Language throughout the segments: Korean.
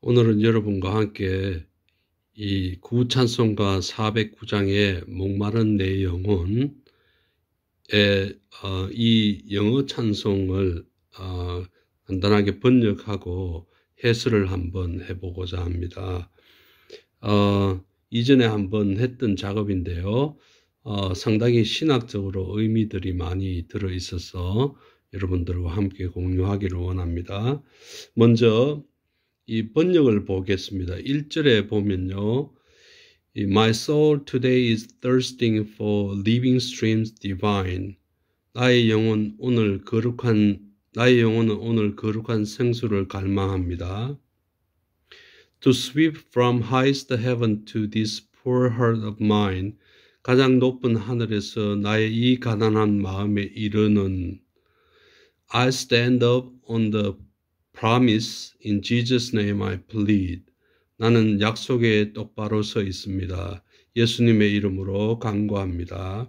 오늘은 여러분과 함께 이 구찬송가 409장의 목마른 내 영혼의 어, 이 영어 찬송을 어, 간단하게 번역하고 해설을 한번 해보고자 합니다. 어, 이전에 한번 했던 작업인데요. 어, 상당히 신학적으로 의미들이 많이 들어 있어서 여러분들과 함께 공유하기를 원합니다. 먼저 이 번역을 보겠습니다. 1절에 보면요. My soul today is thirsting for living streams divine. 나의 영혼 오늘 거룩한 나의 영혼은 오늘 거룩한 생수를 갈망합니다. To sweep from highest heaven to this poor heart of mine. 가장 높은 하늘에서 나의 이 가난한 마음에 이르는 I stand up on the promise in Jesus name I plead. 나는 약속에 똑바로 서 있습니다. 예수님의 이름으로 간구합니다.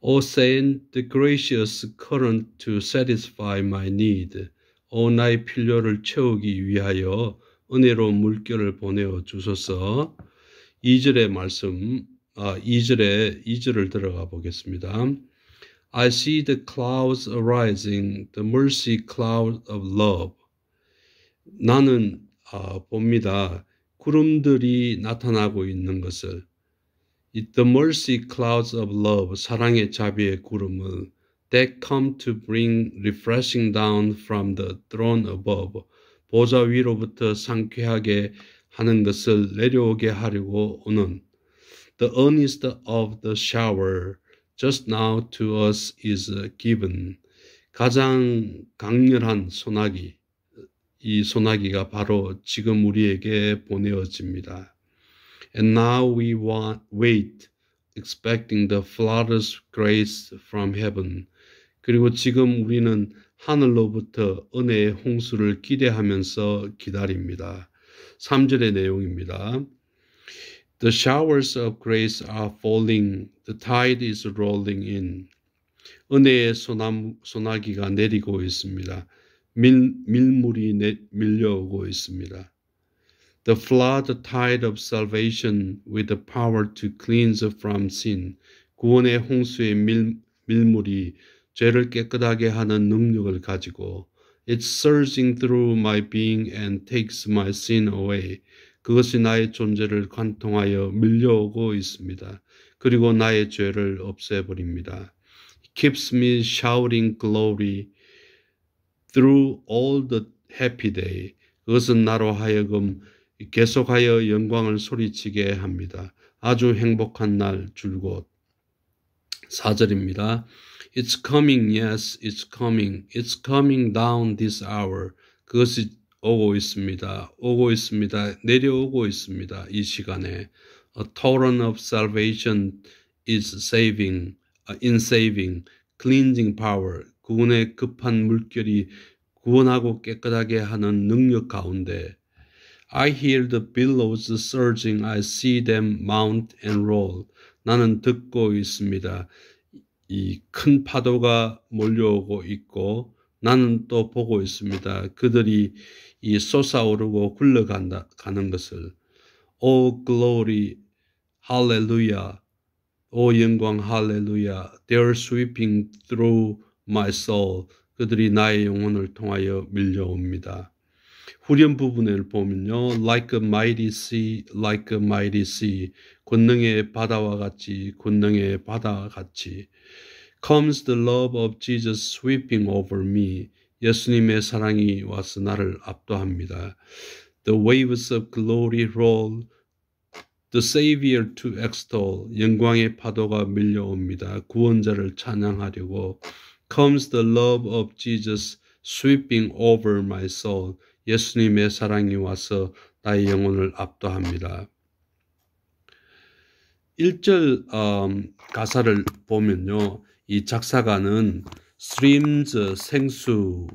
O send the gracious current to satisfy my need. 오 나의 필요를 채우기 위하여 은혜로 물결을 보내어 주소서. 2절의 말씀, 아, 2절에 2절을 들어가 보겠습니다. I see the clouds arising, the mercy cloud of love. 나는 아, 봅니다. 구름들이 나타나고 있는 것을. The mercy clouds of love, 사랑의 자비의 구름을. That come to bring refreshing down from the throne above. 보좌 위로부터 상쾌하게 하는 것을 내려오게 하려고 오는. The earnest of the shower. just now to us is given. 가장 강렬한 소나기, 이 소나기가 바로 지금 우리에게 보내어집니다. And now we want, wait, expecting the flawless grace from heaven. 그리고 지금 우리는 하늘로부터 은혜의 홍수를 기대하면서 기다립니다. 3절의 내용입니다. The showers of grace are falling. The tide is rolling in. 은혜의 소남, 소나기가 내리고 있습니다. 밀, 밀물이 내, 밀려오고 있습니다. The flood tide of salvation with the power to cleanse from sin. 구원의 홍수의 밀, 밀물이 죄를 깨끗하게 하는 능력을 가지고 It's surging through my being and takes my sin away. 그것이 나의 존재를 관통하여 밀려오고 있습니다. 그리고 나의 죄를 없애버립니다. keeps me shouting glory through all the happy day. 그것은 나로 하여금 계속하여 영광을 소리치게 합니다. 아주 행복한 날 줄곧. 4절입니다. It's coming, yes, it's coming. It's coming down this hour. 그것이 오고 있습니다. 오고 있습니다. 내려오고 있습니다. 이 시간에 a torrent of salvation is saving in saving cleansing power 구원의 급한 물결이 구원하고 깨끗하게 하는 능력 가운데 I hear the billows surging. I see them mount and roll. 나는 듣고 있습니다. 이 큰 파도가 몰려오고 있고 나는 또 보고 있습니다. 그들이 이 솟아오르고 굴러간다 가는 것을. 오 글로리 할렐루야. 오 영광 할렐루야. They're sweeping through my soul. 그들이 나의 영혼을 통하여 밀려옵니다. 후렴 부분을 보면요. Like a mighty sea, like a mighty sea. 권능의 바다와 같이, 권능의 바다와 같이. comes the love of Jesus sweeping over me. 예수님의 사랑이 와서 나를 압도합니다. The waves of glory roll. The Savior to extol. 영광의 파도가 밀려옵니다. 구원자를 찬양하려고. Comes the love of Jesus sweeping over my soul. 예수님의 사랑이 와서 나의 영혼을 압도합니다. 1절 음, 가사를 보면요. 이 작사가는 streams 생수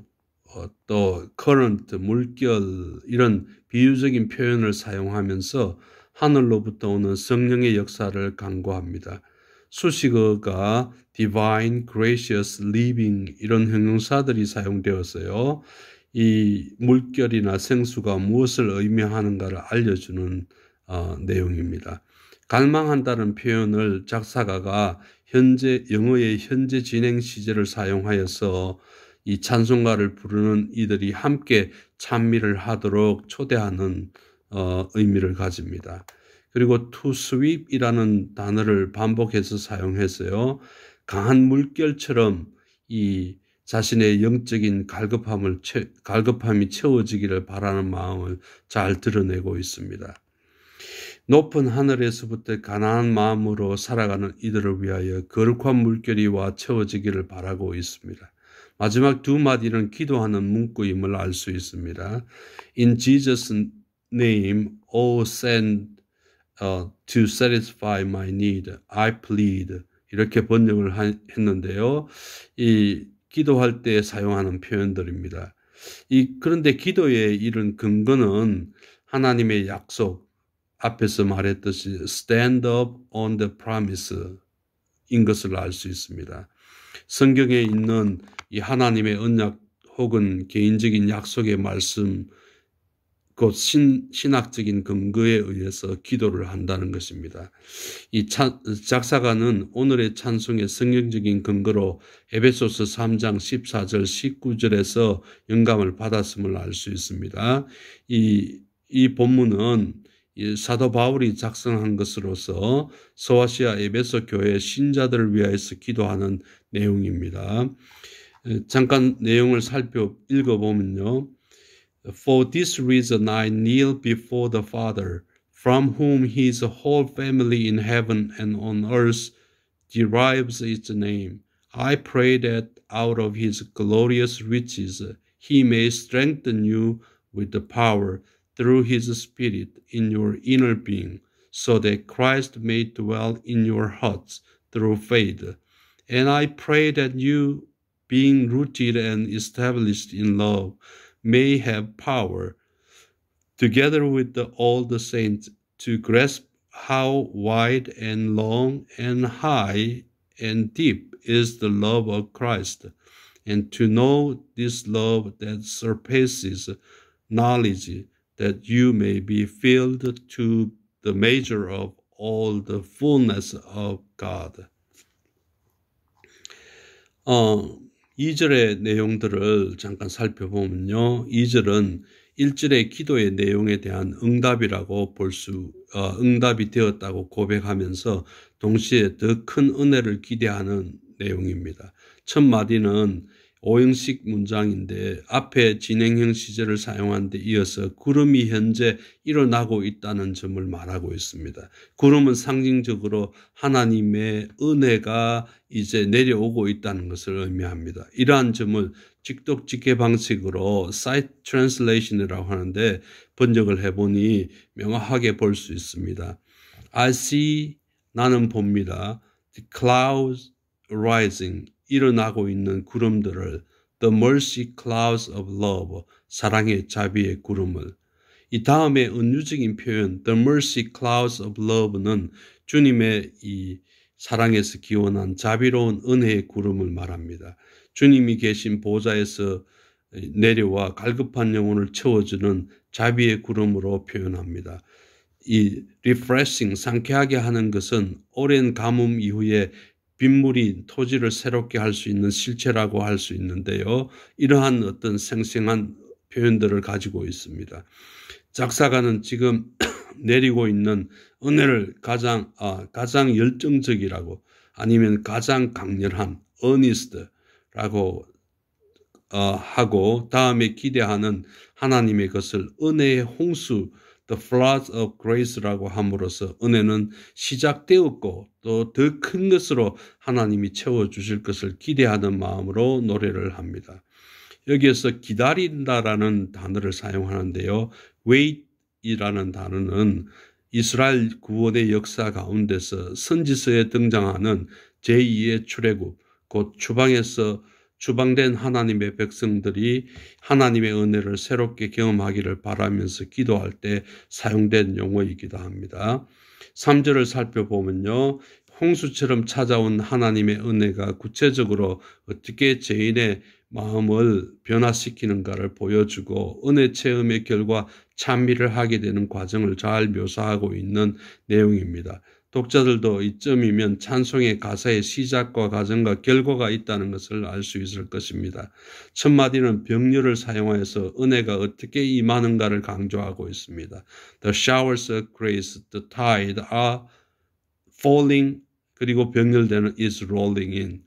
어, 또 current 물결 이런 비유적인 표현을 사용하면서 하늘로부터 오는 성령의 역사를 강조합니다. 수식어가 divine, gracious, living 이런 형용사들이 사용되었어요. 이 물결이나 생수가 무엇을 의미하는가를 알려주는 어, 내용입니다. 갈망한다는 표현을 작사가가 현재 영어의 현재 진행 시제를 사용하여서 이 찬송가를 부르는 이들이 함께 찬미를 하도록 초대하는 어, 의미를 가집니다. 그리고 to sweep이라는 단어를 반복해서 사용했어요. 강한 물결처럼 이 자신의 영적인 갈급함을 채, 갈급함이 채워지기를 바라는 마음을 잘 드러내고 있습니다. 높은 하늘에서부터 가난한 마음으로 살아가는 이들을 위하여 거룩한 물결이와 채워지기를 바라고 있습니다. 마지막 두 마디는 기도하는 문구임을 알 수 있습니다. In Jesus' name, O send uh, to satisfy my need, I plead. 이렇게 번역을 하, 했는데요. 이 기도할 때 사용하는 표현들입니다. 이 그런데 기도의 이런 근거는 하나님의 약속, 앞에서 말했듯이 stand up on the promise인 것을 알 수 있습니다. 성경에 있는 이 하나님의 언약 혹은 개인적인 약속의 말씀 곧 신, 신학적인 근거에 의해서 기도를 한다는 것입니다. 이 차, 작사가는 오늘의 찬송의 성경적인 근거로 에베소서 3장 14절 19절에서 영감을 받았음을 알 수 있습니다. 이, 이 본문은 사도 바울이 작성한 것으로서 소아시아 에베소 교회 신자들을 위하여서 기도하는 내용입니다. 잠깐 내용을 살펴 읽어보면요. For this reason I kneel before the Father, from whom his whole family in heaven and on earth derives its name. I pray that out of his glorious riches he may strengthen you with the power through his Spirit in your inner being, so that Christ may dwell in your hearts through faith. And I pray that you, being rooted and established in love, may have power, together with the, all the saints, to grasp how wide and long and high and deep is the love of Christ, and to know this love that surpasses knowledge that you may be filled to the measure of all the fullness of God. 어, 2절의 내용들을 잠깐 살펴보면요. 2절은 일절의 기도의 내용에 대한 응답이라고 볼 수, 어, 응답이 되었다고 고백하면서 동시에 더 큰 은혜를 기대하는 내용입니다. 첫 마디는 5형식 문장인데 앞에 진행형 시제를 사용한 데 이어서 구름이 현재 일어나고 있다는 점을 말하고 있습니다. 구름은 상징적으로 하나님의 은혜가 이제 내려오고 있다는 것을 의미합니다. 이러한 점을 직독직계 방식으로 사이트 트랜슬레이션이라고 하는데 번역을 해보니 명확하게 볼 수 있습니다. I see 나는 봅니다. The clouds rising 일어나고 있는 구름들을 The Mercy Clouds of Love, 사랑의 자비의 구름을 이 다음에 은유적인 표현 The Mercy Clouds of Love는 주님의 이 사랑에서 기원한 자비로운 은혜의 구름을 말합니다. 주님이 계신 보좌에서 내려와 갈급한 영혼을 채워주는 자비의 구름으로 표현합니다. 이 refreshing 상쾌하게 하는 것은 오랜 가뭄 이후에 빗물이 토지를 새롭게 할 수 있는 실체라고 할 수 있는데요. 이러한 어떤 생생한 표현들을 가지고 있습니다. 작사가는 지금 내리고 있는 은혜를 가장 아, 가장 열정적이라고 아니면 가장 강렬한 earnest라고 어, 하고 다음에 기대하는 하나님의 것을 은혜의 홍수 the floods of grace라고 함으로써 은혜는 시작되었고 또 더 큰 것으로 하나님이 채워 주실 것을 기대하는 마음으로 노래를 합니다. 여기에서 기다린다라는 단어를 사용하는데요. wait이라는 단어는 이스라엘 구원의 역사 가운데서 선지서에 등장하는 제2의 출애굽 곧 추방에서 주방된 하나님의 백성들이 하나님의 은혜를 새롭게 경험하기를 바라면서 기도할 때 사용된 용어이기도 합니다. 3절을 살펴보면요. 홍수처럼 찾아온 하나님의 은혜가 구체적으로 어떻게 죄인의 마음을 변화시키는가를 보여주고 은혜 체험의 결과 찬미를 하게 되는 과정을 잘 묘사하고 있는 내용입니다. 독자들도 이점이면 찬송의 가사의 시작과 과정과 결과가 있다는 것을 알 수 있을 것입니다. 첫 마디는 병렬을 사용하여서 은혜가 어떻게 임하는가를 강조하고 있습니다. The showers of grace, the tide are falling, 그리고 병렬되는 is rolling in.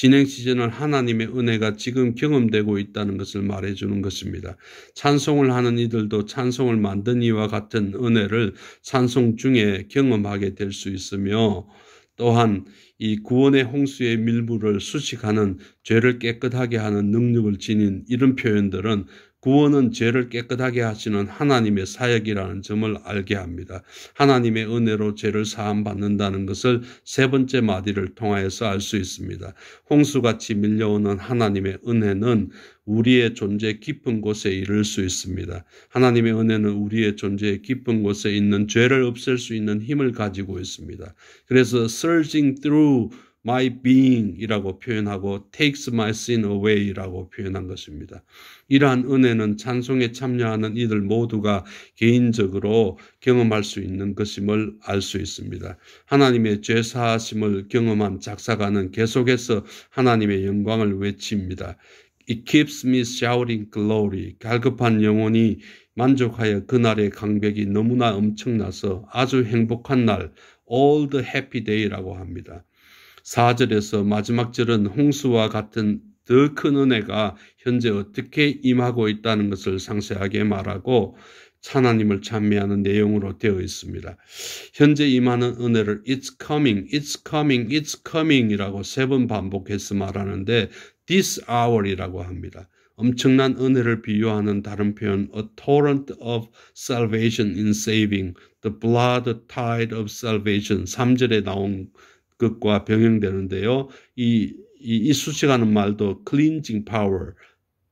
진행 시즌을 하나님의 은혜가 지금 경험되고 있다는 것을 말해주는 것입니다. 찬송을 하는 이들도 찬송을 만든 이와 같은 은혜를 찬송 중에 경험하게 될 수 있으며 또한 이 구원의 홍수의 밀물을 수식하는 죄를 깨끗하게 하는 능력을 지닌 이런 표현들은 구원은 죄를 깨끗하게 하시는 하나님의 사역이라는 점을 알게 합니다. 하나님의 은혜로 죄를 사함받는다는 것을 세 번째 마디를 통하여서 알 수 있습니다. 홍수같이 밀려오는 하나님의 은혜는 우리의 존재 깊은 곳에 이를 수 있습니다. 하나님의 은혜는 우리의 존재 깊은 곳에 있는 죄를 없앨 수 있는 힘을 가지고 있습니다. 그래서 s e a r c i n g through my being이라고 표현하고 takes my sin away라고 표현한 것입니다. 이러한 은혜는 찬송에 참여하는 이들 모두가 개인적으로 경험할 수 있는 것임을 알 수 있습니다. 하나님의 죄 사하심을 경험한 작사가는 계속해서 하나님의 영광을 외칩니다. It keeps me shouting glory. 갈급한 영혼이 만족하여 그날의 강백이 너무나 엄청나서 아주 행복한 날, all the happy day라고 합니다. 4절에서 마지막 절은 홍수와 같은 더 큰 은혜가 현재 어떻게 임하고 있다는 것을 상세하게 말하고 하나님을 찬미하는 내용으로 되어 있습니다. 현재 임하는 은혜를 it's coming, it's coming, it's coming이라고 세 번 반복해서 말하는데 this hour이라고 합니다. 엄청난 은혜를 비유하는 다른 표현 a torrent of salvation in saving, the blood tide of salvation 3절에 나온 것과 병행되는데요. 이, 이, 이 수식하는 말도 cleansing power,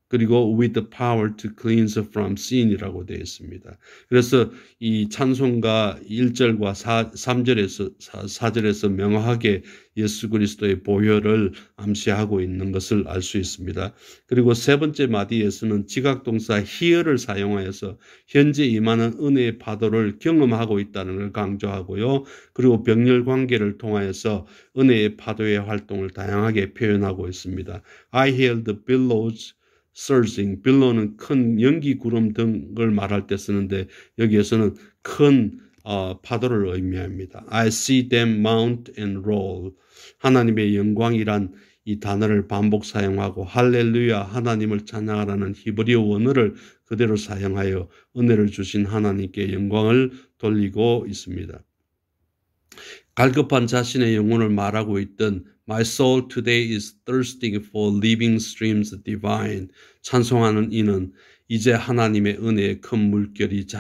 그리고 with the power to cleanse from sin이라고 되어 있습니다. 그래서 이 찬송가 1절과 4, 3절에서 4, 절에서 명확하게 예수 그리스도의 보혈을 암시하고 있는 것을 알 수 있습니다. 그리고 세 번째 마디에서는 지각동사 here를 사용하여서 현재 임하는 은혜의 파도를 경험하고 있다는 걸 강조하고요. 그리고 병렬 관계를 통하여서 은혜의 파도의 활동을 다양하게 표현하고 있습니다. I hear the billows surging, 빌로는 큰 연기 구름 등을 말할 때 쓰는데 여기에서는 큰 어, 파도를 의미합니다. I see them mount and roll. 하나님의 영광이란 이 단어를 반복 사용하고 할렐루야 하나님을 찬양하라는 히브리어 원어를 그대로 사용하여 은혜를 주신 하나님께 영광을 돌리고 있습니다. 갈급한 자신의 영혼을 말하고 있던 My soul today is thirsting for living streams divine. 찬송하는 이는 이제 하나님의 은혜의 큰 물결이